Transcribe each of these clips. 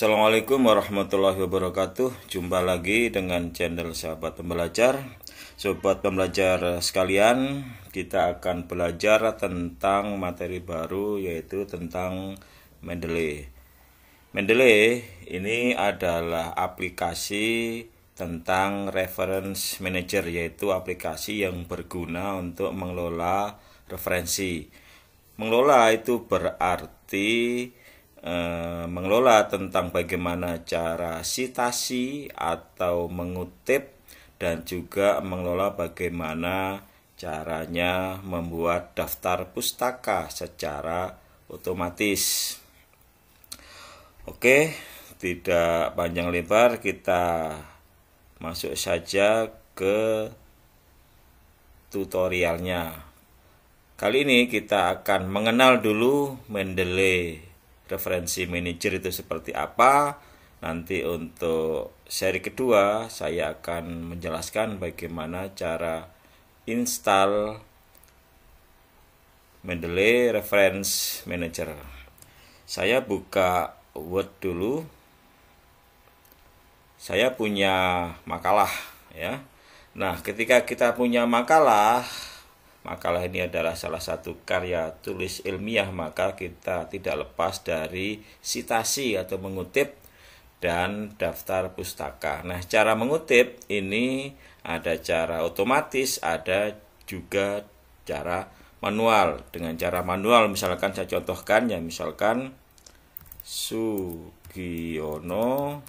Assalamualaikum warahmatullahi wabarakatuh Jumpa lagi dengan channel sahabat pembelajar Sobat pembelajar sekalian Kita akan belajar tentang materi baru Yaitu tentang Mendeley Mendeley ini adalah aplikasi tentang reference manager Yaitu aplikasi yang berguna untuk mengelola referensi Mengelola itu berarti Eh, mengelola tentang bagaimana cara sitasi atau mengutip dan juga mengelola bagaimana caranya membuat daftar pustaka secara otomatis. Oke, tidak panjang lebar kita masuk saja ke tutorialnya. Kali ini kita akan mengenal dulu Mendeley referensi manager itu seperti apa. Nanti untuk seri kedua saya akan menjelaskan bagaimana cara install Mendeley Reference Manager. Saya buka Word dulu. Saya punya makalah ya. Nah, ketika kita punya makalah Makalah ini adalah salah satu karya tulis ilmiah, maka kita tidak lepas dari sitasi atau mengutip dan daftar pustaka. Nah, cara mengutip ini ada cara otomatis, ada juga cara manual. Dengan cara manual misalkan saya contohkan ya, misalkan Sugiono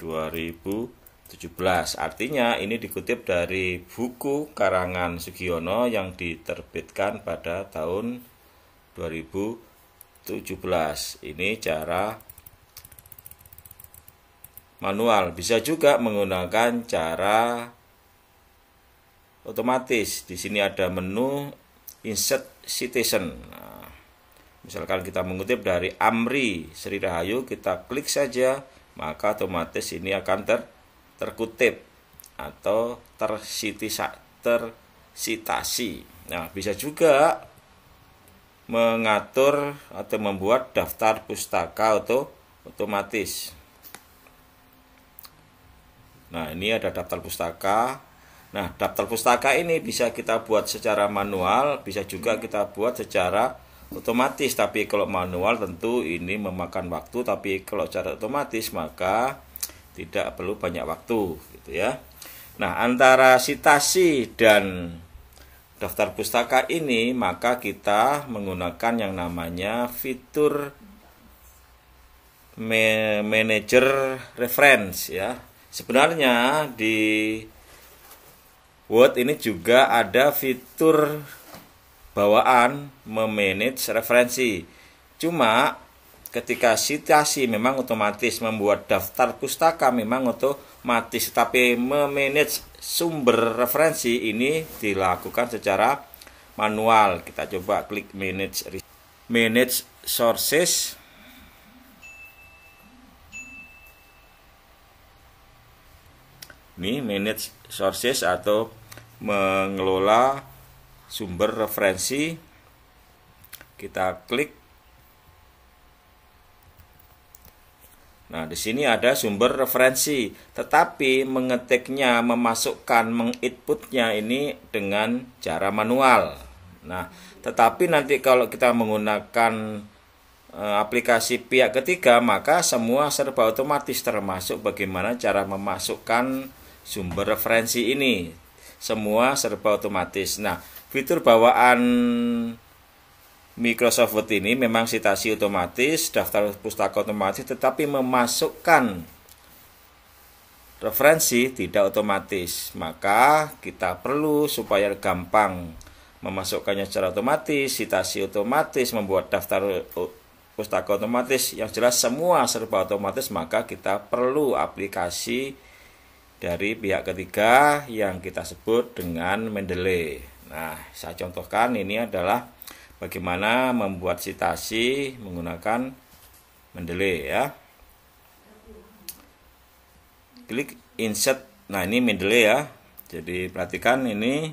2000 17. Artinya ini dikutip dari buku karangan Sugiono yang diterbitkan pada tahun 2017. Ini cara manual. Bisa juga menggunakan cara otomatis. Di sini ada menu insert citation. Nah, misalkan kita mengutip dari Amri Sri Rahayu, kita klik saja, maka otomatis ini akan ter terkutip atau tersitisa, tersitasi. Nah, bisa juga mengatur atau membuat daftar pustaka atau otomatis. Nah, ini ada daftar pustaka. Nah, daftar pustaka ini bisa kita buat secara manual, bisa juga kita buat secara otomatis. Tapi kalau manual tentu ini memakan waktu, tapi kalau secara otomatis maka tidak perlu banyak waktu gitu ya. Nah, antara sitasi dan daftar pustaka ini maka kita menggunakan yang namanya fitur manager reference ya. Sebenarnya di Word ini juga ada fitur bawaan memanage referensi. Cuma ketika situasi memang otomatis membuat daftar pustaka memang otomatis tapi memanage sumber referensi ini dilakukan secara manual kita coba klik manage manage sources ini manage sources atau mengelola sumber referensi kita klik Nah, di sini ada sumber referensi, tetapi mengetiknya, memasukkan, menginputnya ini dengan cara manual. Nah, tetapi nanti kalau kita menggunakan eh, aplikasi pihak ketiga, maka semua serba otomatis termasuk bagaimana cara memasukkan sumber referensi ini. Semua serba otomatis. Nah, fitur bawaan Microsoft Word ini memang citasi otomatis, daftar pustaka otomatis, tetapi memasukkan referensi tidak otomatis. Maka kita perlu supaya gampang memasukkannya secara otomatis, citasi otomatis, membuat daftar pustaka otomatis. Yang jelas semua serba otomatis, maka kita perlu aplikasi dari pihak ketiga yang kita sebut dengan Mendeley. Nah, saya contohkan ini adalah bagaimana membuat citasi menggunakan Mendele? ya. Klik insert. Nah, ini Mendele ya. Jadi perhatikan ini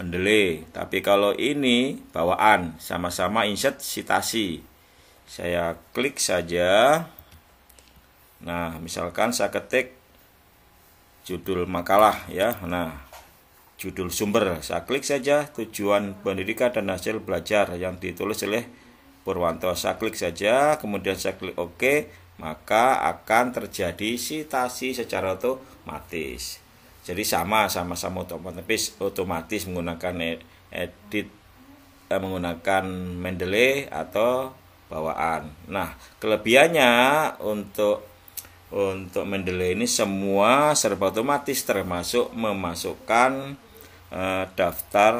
Mendele. Tapi kalau ini bawaan sama-sama insert citasi. Saya klik saja. Nah, misalkan saya ketik judul makalah ya. Nah, judul sumber. Saya klik saja tujuan pendidikan dan hasil belajar yang ditulis oleh Purwanto. Saya klik saja, kemudian saya klik OK, maka akan terjadi citasi secara otomatis. Jadi sama sama-sama otomatis otomatis menggunakan edit eh, menggunakan Mendeley atau bawaan. Nah, kelebihannya untuk untuk Mendeley ini semua serba otomatis termasuk memasukkan Eh, daftar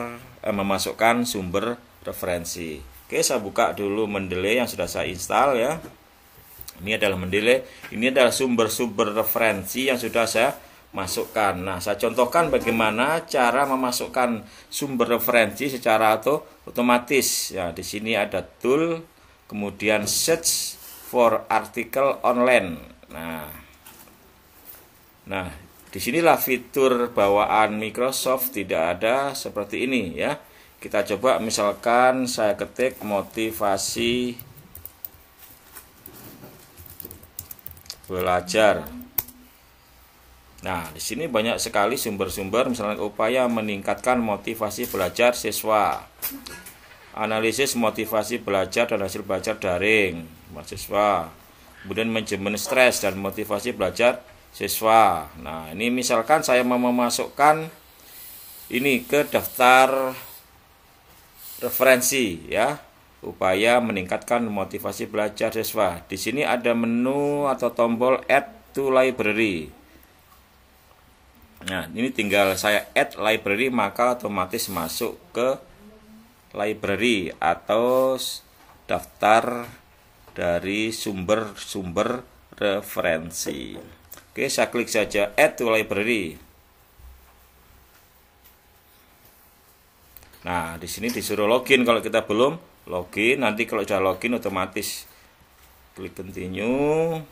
eh, memasukkan sumber referensi. Oke, saya buka dulu Mendele yang sudah saya install ya. Ini adalah Mendele. ini adalah sumber-sumber referensi yang sudah saya masukkan. Nah, saya contohkan bagaimana cara memasukkan sumber referensi secara atau otomatis. Ya, di sini ada tool, kemudian search for article online. Nah, nah Disinilah fitur bawaan Microsoft tidak ada seperti ini ya. Kita coba misalkan saya ketik motivasi belajar. Nah, di sini banyak sekali sumber-sumber misalnya upaya meningkatkan motivasi belajar siswa. Analisis motivasi belajar dan hasil belajar daring mahasiswa. Kemudian manajemen stres dan motivasi belajar siswa. Nah, ini misalkan saya mau memasukkan ini ke daftar referensi ya, upaya meningkatkan motivasi belajar siswa. Di sini ada menu atau tombol add to library. Nah, ini tinggal saya add library maka otomatis masuk ke library atau daftar dari sumber-sumber referensi. Oke, saya klik saja add to library. Nah, di sini disuruh login kalau kita belum login, nanti kalau sudah login otomatis klik continue.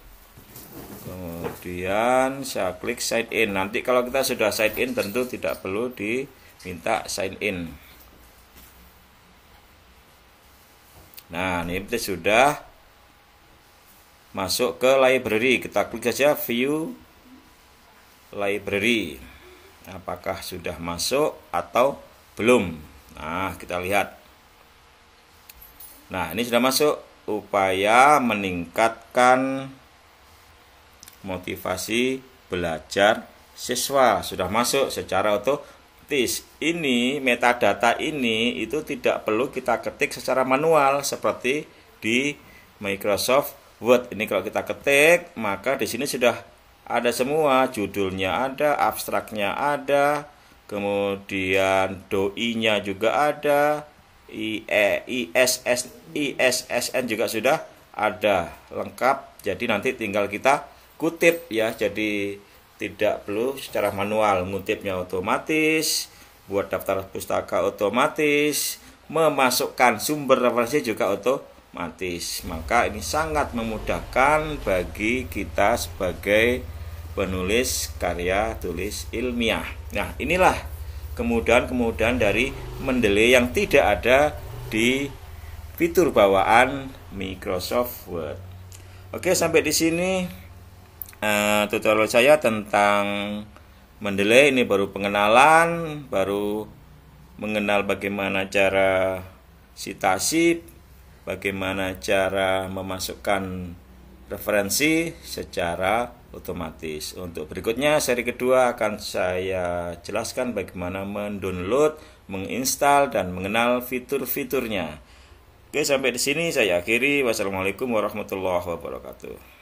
Kemudian saya klik sign in. Nanti kalau kita sudah sign in tentu tidak perlu diminta sign in. Nah, ini sudah masuk ke library kita klik saja view library apakah sudah masuk atau belum nah kita lihat nah ini sudah masuk upaya meningkatkan motivasi belajar siswa sudah masuk secara otomatis ini metadata ini itu tidak perlu kita ketik secara manual seperti di Microsoft Word. Ini kalau kita ketik, maka di sini sudah ada semua, judulnya ada, abstraknya ada, kemudian doi-nya juga ada, ISS, e ISSN juga sudah ada lengkap. Jadi nanti tinggal kita kutip ya. Jadi tidak perlu secara manual ngutipnya otomatis, buat daftar pustaka otomatis, memasukkan sumber referensi juga otomatis otomatis Maka ini sangat memudahkan bagi kita sebagai penulis karya tulis ilmiah. Nah, inilah kemudahan-kemudahan dari mendele yang tidak ada di fitur bawaan Microsoft Word. Oke, sampai di sini uh, tutorial saya tentang mendele ini baru pengenalan, baru mengenal bagaimana cara citasi bagaimana cara memasukkan referensi secara otomatis. Untuk berikutnya seri kedua akan saya jelaskan bagaimana mendownload, menginstal dan mengenal fitur-fiturnya. Oke, sampai di sini saya akhiri. Wassalamualaikum warahmatullahi wabarakatuh.